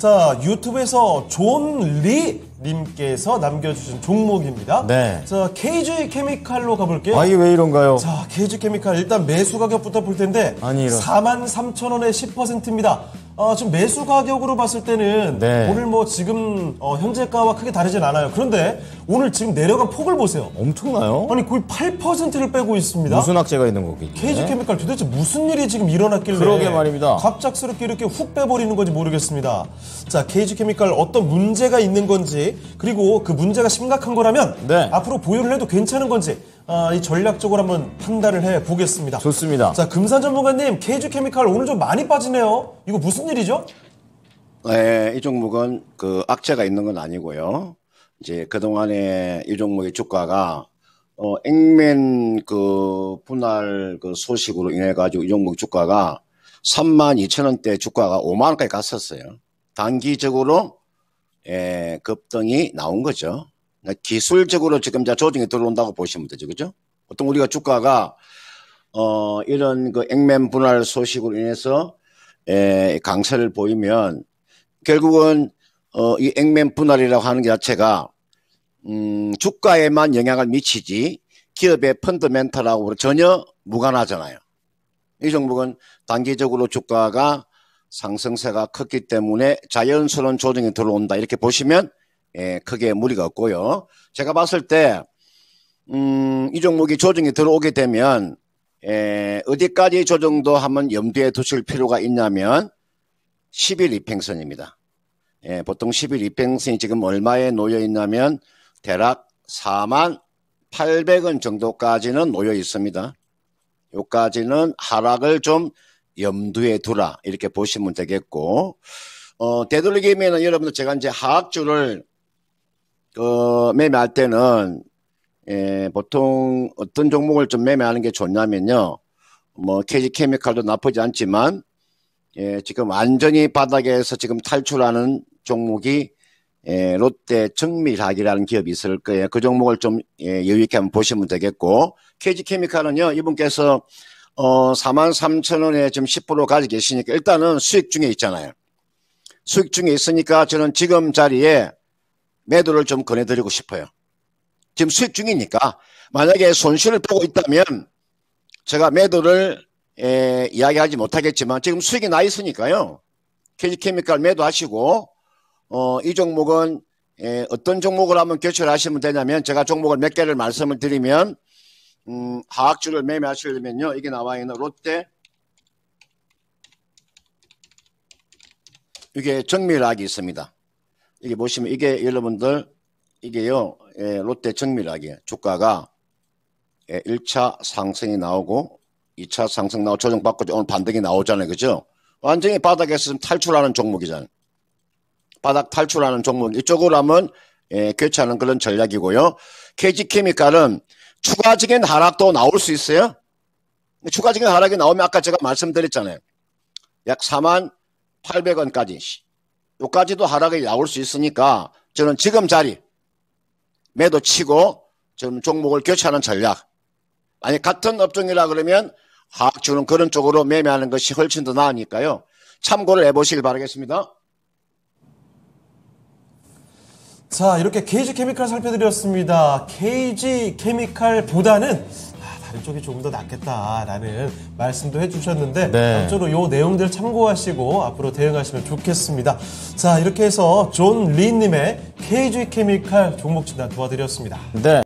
자, 유튜브에서 존 리 님께서 남겨주신 종목입니다. 네. 자, KG 케미칼로 가볼게요. 아, 이게 왜 이런가요? 자, KG 케미칼 일단 매수 가격부터 볼 텐데 아니, 이런. 43,000원에 10%입니다. 아, 어, 지금 매수 가격으로 봤을 때는 네. 오늘 뭐 지금 어, 현재가와 크게 다르진 않아요. 그런데 오늘 지금 내려간 폭을 보세요. 엄청나요? 아니 거의 8%를 빼고 있습니다. 무슨 악재가 있는 거겠 케이지 네. 케미칼 도대체 무슨 일이 지금 일어났길래 그러게 말입니다. 갑작스럽게 이렇게 훅 빼버리는 건지 모르겠습니다. 자, 케이지 케미칼 어떤 문제가 있는 건지 그리고 그 문제가 심각한 거라면 네. 앞으로 보유를 해도 괜찮은 건지 아, 이 전략적으로 한번 판단을 해 보겠습니다. 좋습니다. 자, 금산 전문가님, KG 케미칼 오늘 좀 많이 빠지네요. 이거 무슨 일이죠? 네, 이 종목은 그 악재가 있는 건 아니고요. 이제 그동안에 이 종목의 주가가 어, 액면 그 분할 그 소식으로 인해 가지고 이 종목 주가가 3만 2천 원대 주가가 5만 원까지 갔었어요. 단기적으로 예, 급등이 나온 거죠. 그러니까 기술적으로 지금 자 조정이 들어온다고 보시면 되죠. 그죠? 보통 우리가 주가가 어, 이런 그 액면 분할 소식으로 인해서 에, 강세를 보이면 결국은 어, 이 액면 분할이라고 하는 게 자체가 음, 주가에만 영향을 미치지 기업의 펀더멘탈하고 전혀 무관하잖아요. 이 종목은 단기적으로 주가가 상승세가 컸기 때문에 자연스러운 조정이 들어온다 이렇게 보시면 예, 크게 무리가 없고요. 제가 봤을 때, 음, 이 종목이 조정이 들어오게 되면, 예, 어디까지 조정도 한번 염두에 두실 필요가 있냐면, 1 1 이평선입니다. 예, 보통 1 1 이평선이 지금 얼마에 놓여 있냐면, 대략 4만 800원 정도까지는 놓여 있습니다. 요까지는 하락을 좀 염두에 두라. 이렇게 보시면 되겠고, 어, 되돌리기면은 여러분들 제가 이제 하악주를 어, 매매할 때는 예, 보통 어떤 종목을 좀 매매하는 게 좋냐면요. 뭐 KG 케미칼도 나쁘지 않지만 예, 지금 완전히 바닥에서 지금 탈출하는 종목이 예, 롯데 정밀학이라는 기업이 있을 거예요. 그 종목을 좀 예, 여유 있게 한번 보시면 되겠고 KG 케미칼은요. 이분께서 어, 4만 3천 원에 지금 10% 가지고 계시니까 일단은 수익 중에 있잖아요. 수익 중에 있으니까 저는 지금 자리에 매도를 좀 권해드리고 싶어요. 지금 수익 중이니까 만약에 손실을 보고 있다면 제가 매도를 에, 이야기하지 못하겠지만 지금 수익이 나 있으니까요. KG케미칼 매도하시고 어, 이 종목은 에, 어떤 종목을 한번 교체를 하시면 되냐면 제가 종목을 몇 개를 말씀을 드리면 음, 하악주를 매매하시려면요. 이게 나와 있는 롯데 이게 정밀하게 있습니다. 이게 보시면 이게 여러분들 이게요 예, 롯데 정밀하게 주가가 예, 1차 상승이 나오고 2차 상승 나오고 조정받고 오늘 반등이 나오잖아요 그죠 완전히 바닥에서 탈출하는 종목이잖아요 바닥 탈출하는 종목 이쪽으로 하면 예, 교체하는 그런 전략이고요 KG케미칼은 추가적인 하락도 나올 수 있어요 추가적인 하락이 나오면 아까 제가 말씀드렸잖아요 약 4만 800원까지 요까지도 하락이 나올 수 있으니까 저는 지금 자리 매도 치고 저는 종목을 교체하는 전략. 아니 같은 업종이라 그러면 하락 주는 그런 쪽으로 매매하는 것이 훨씬 더 나으니까요. 참고를 해보시길 바라겠습니다. 자 이렇게 케이지 케미칼 살펴드렸습니다. 케이지 KG 케미칼보다는 다른 쪽이 조금 더 낫겠다라는 말씀도 해주셨는데 네. 앞으로 요 내용들 참고하시고 앞으로 대응하시면 좋겠습니다. 자 이렇게 해서 존 리님의 KG 케미칼 종목 진단 도와드렸습니다. 네.